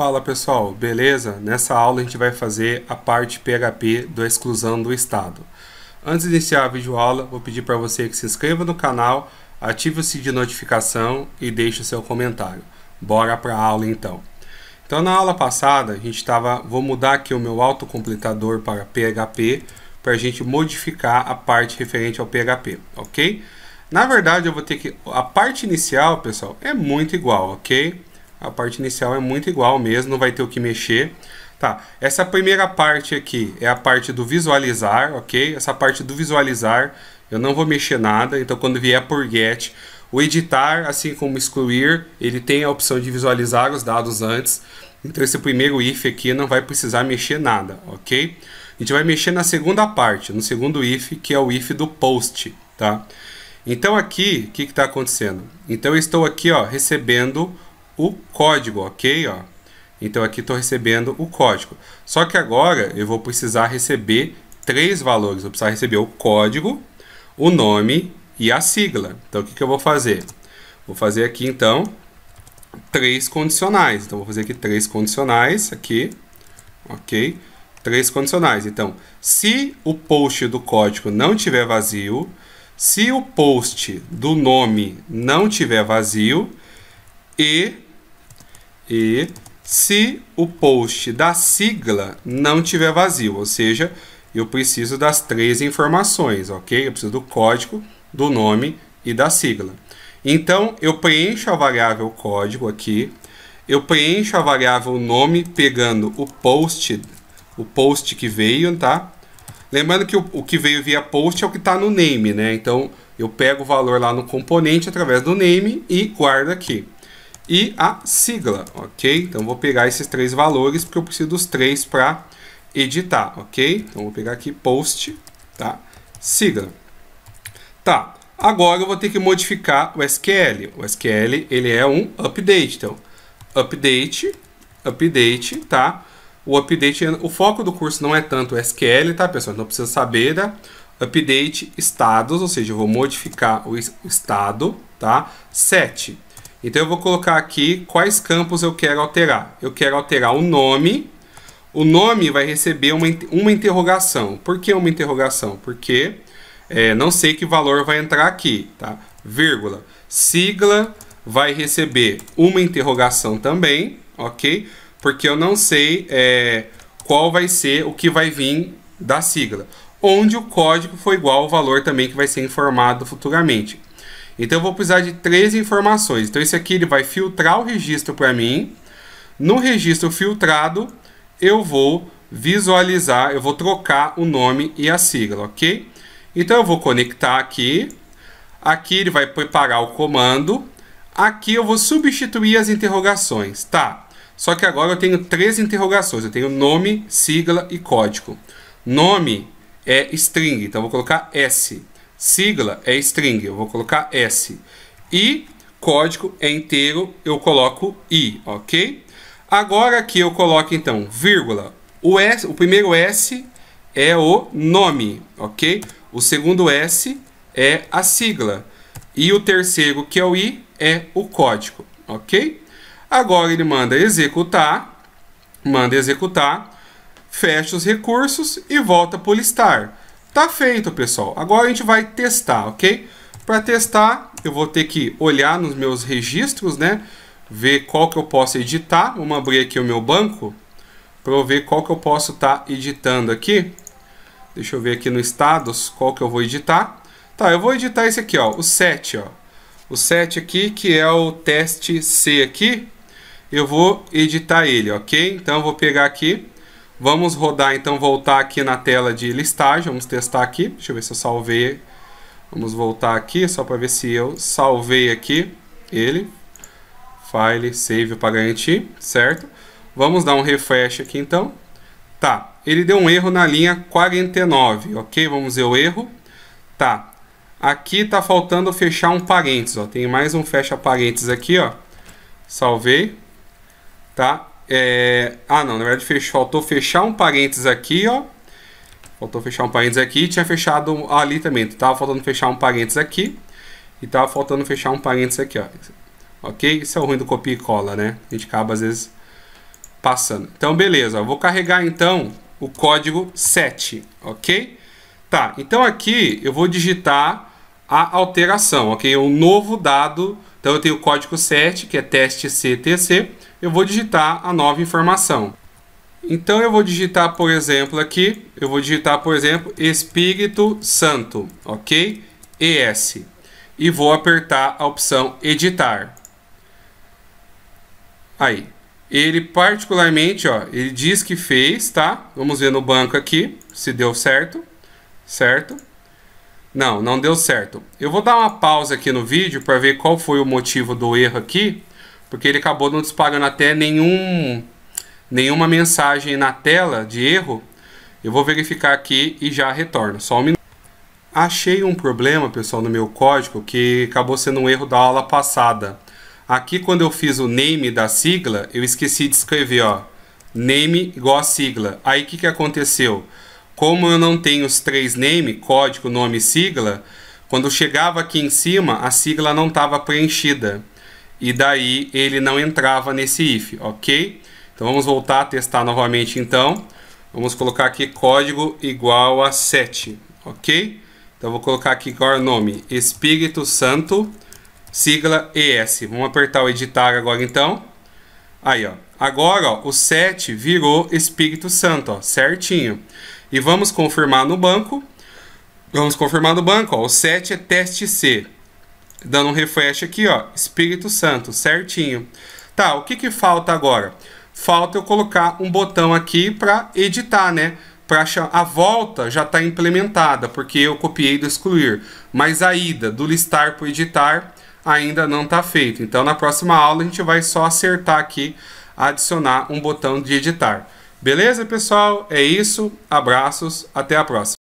Fala pessoal, beleza? Nessa aula a gente vai fazer a parte PHP da exclusão do estado. Antes de iniciar a videoaula, vou pedir para você que se inscreva no canal, ative o sininho de notificação e deixe o seu comentário. Bora para a aula então. Então na aula passada a gente estava, vou mudar aqui o meu autocompletador para PHP para a gente modificar a parte referente ao PHP, ok? Na verdade eu vou ter que, a parte inicial pessoal é muito igual, ok? a parte inicial é muito igual mesmo, não vai ter o que mexer. Tá, essa primeira parte aqui é a parte do visualizar, ok? Essa parte do visualizar eu não vou mexer nada, então quando vier por get, o editar, assim como excluir, ele tem a opção de visualizar os dados antes. Então esse primeiro if aqui não vai precisar mexer nada, ok? A gente vai mexer na segunda parte, no segundo if, que é o if do post, tá? Então aqui, o que está acontecendo? Então eu estou aqui ó, recebendo o código, ok? Ó. Então aqui estou recebendo o código. Só que agora eu vou precisar receber três valores. Vou precisar receber o código, o nome e a sigla. Então o que, que eu vou fazer? Vou fazer aqui então três condicionais. Então vou fazer aqui três condicionais aqui, ok? Três condicionais. Então, se o post do código não tiver vazio, se o post do nome não tiver vazio e e se o post da sigla não tiver vazio, ou seja, eu preciso das três informações, ok? Eu preciso do código, do nome e da sigla. Então, eu preencho a variável código aqui, eu preencho a variável nome pegando o post, o post que veio, tá? Lembrando que o, o que veio via post é o que está no name, né? Então, eu pego o valor lá no componente através do name e guardo aqui e a sigla, ok? Então vou pegar esses três valores porque eu preciso dos três para editar, ok? Então vou pegar aqui post, tá? Sigla. Tá, agora eu vou ter que modificar o SQL. O SQL, ele é um update, então update, update, tá? O update, o foco do curso não é tanto o SQL, tá, pessoal? Não precisa saber da update status, ou seja, eu vou modificar o estado, tá? Set, então eu vou colocar aqui quais campos eu quero alterar. Eu quero alterar o nome. O nome vai receber uma, uma interrogação. Por que uma interrogação? Porque é, não sei que valor vai entrar aqui, tá? Vírgula. Sigla vai receber uma interrogação também, ok? Porque eu não sei é, qual vai ser o que vai vir da sigla. Onde o código foi igual ao valor também que vai ser informado futuramente. Então eu vou precisar de três informações. Então esse aqui ele vai filtrar o registro para mim. No registro filtrado, eu vou visualizar, eu vou trocar o nome e a sigla, ok? Então eu vou conectar aqui. Aqui ele vai preparar o comando. Aqui eu vou substituir as interrogações, tá? Só que agora eu tenho três interrogações. Eu tenho nome, sigla e código. Nome é string, então eu vou colocar S. Sigla é string, eu vou colocar S. E código é inteiro, eu coloco I, ok? Agora aqui eu coloco então vírgula. O, S, o primeiro S é o nome, ok? O segundo S é a sigla. E o terceiro, que é o I, é o código, ok? Agora ele manda executar, manda executar, fecha os recursos e volta para o listar. Tá feito, pessoal. Agora a gente vai testar, ok? Para testar, eu vou ter que olhar nos meus registros, né? Ver qual que eu posso editar. Vamos abrir aqui o meu banco para eu ver qual que eu posso estar tá editando aqui. Deixa eu ver aqui no status qual que eu vou editar. Tá, eu vou editar esse aqui, ó, o 7, ó. O 7 aqui, que é o teste C aqui, eu vou editar ele, ok? Então eu vou pegar aqui Vamos rodar, então, voltar aqui na tela de listagem. Vamos testar aqui. Deixa eu ver se eu salvei. Vamos voltar aqui, só para ver se eu salvei aqui ele. File, save para garantir, certo? Vamos dar um refresh aqui, então. Tá, ele deu um erro na linha 49, ok? Vamos ver o erro. Tá, aqui está faltando fechar um parênteses, ó. Tem mais um fecha parênteses aqui, ó. Salvei. Tá, é... Ah, não, na verdade fech... faltou fechar um parênteses aqui, ó. Faltou fechar um parênteses aqui. Tinha fechado ali também. Tá? Tava faltando fechar um parênteses aqui. E tava faltando fechar um parênteses aqui, ó. Ok? Isso é o ruim do copia e cola, né? A gente acaba, às vezes, passando. Então, beleza. Eu vou carregar, então, o código 7, ok? Tá, então aqui eu vou digitar a alteração, ok? Um novo dado. Então, eu tenho o código 7, que é teste CTC eu vou digitar a nova informação. Então eu vou digitar, por exemplo, aqui, eu vou digitar, por exemplo, Espírito Santo, ok? ES. E vou apertar a opção editar. Aí. Ele particularmente, ó, ele diz que fez, tá? Vamos ver no banco aqui se deu certo. Certo? Não, não deu certo. Eu vou dar uma pausa aqui no vídeo para ver qual foi o motivo do erro aqui porque ele acabou não disparando até nenhum, nenhuma mensagem na tela de erro. Eu vou verificar aqui e já retorno, só um minuto. Achei um problema, pessoal, no meu código que acabou sendo um erro da aula passada. Aqui, quando eu fiz o name da sigla, eu esqueci de escrever, ó, name igual a sigla. Aí, o que, que aconteceu? Como eu não tenho os três name, código, nome e sigla, quando chegava aqui em cima, a sigla não estava preenchida e daí ele não entrava nesse if, ok? Então vamos voltar a testar novamente então. Vamos colocar aqui código igual a 7, ok? Então vou colocar aqui agora o nome Espírito Santo, sigla ES. Vamos apertar o editar agora então. Aí, ó. Agora, ó, o 7 virou Espírito Santo, ó, certinho. E vamos confirmar no banco. Vamos confirmar no banco, ó, o 7 é teste C. Dando um refresh aqui, ó. Espírito Santo, certinho. Tá, o que, que falta agora? Falta eu colocar um botão aqui para editar, né? Pra achar... A volta já está implementada, porque eu copiei do excluir. Mas a ida do listar para editar ainda não está feito. Então, na próxima aula, a gente vai só acertar aqui, adicionar um botão de editar. Beleza, pessoal? É isso. Abraços. Até a próxima.